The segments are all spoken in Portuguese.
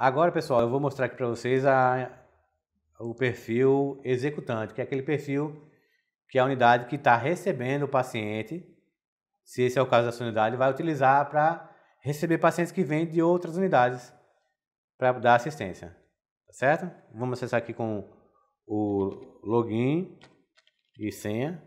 Agora, pessoal, eu vou mostrar aqui para vocês a, o perfil executante, que é aquele perfil que é a unidade que está recebendo o paciente, se esse é o caso da sua unidade, vai utilizar para receber pacientes que vêm de outras unidades para dar assistência. Tá certo? Vamos acessar aqui com o login e senha.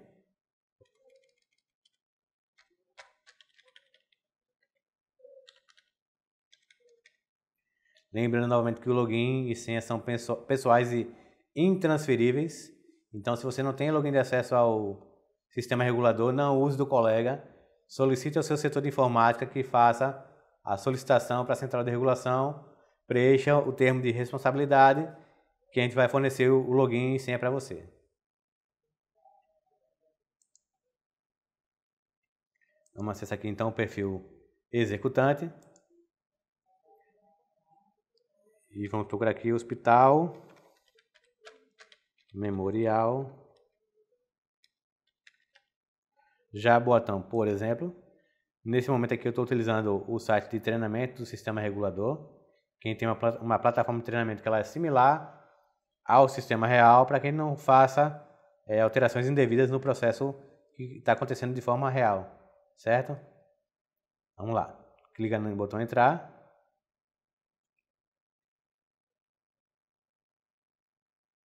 Lembrando novamente que o login e senha são pessoais e intransferíveis. Então, se você não tem login de acesso ao sistema regulador, não use do colega. Solicite ao seu setor de informática que faça a solicitação para a central de regulação, preencha o termo de responsabilidade, que a gente vai fornecer o login e senha para você. Vamos acessar aqui então o perfil executante. E vamos procurar aqui hospital memorial Jaboatão, por exemplo. Nesse momento aqui eu estou utilizando o site de treinamento do sistema regulador. Quem tem uma, uma plataforma de treinamento que ela é similar ao sistema real, para quem não faça é, alterações indevidas no processo que está acontecendo de forma real, certo? Vamos lá. Clica no botão entrar.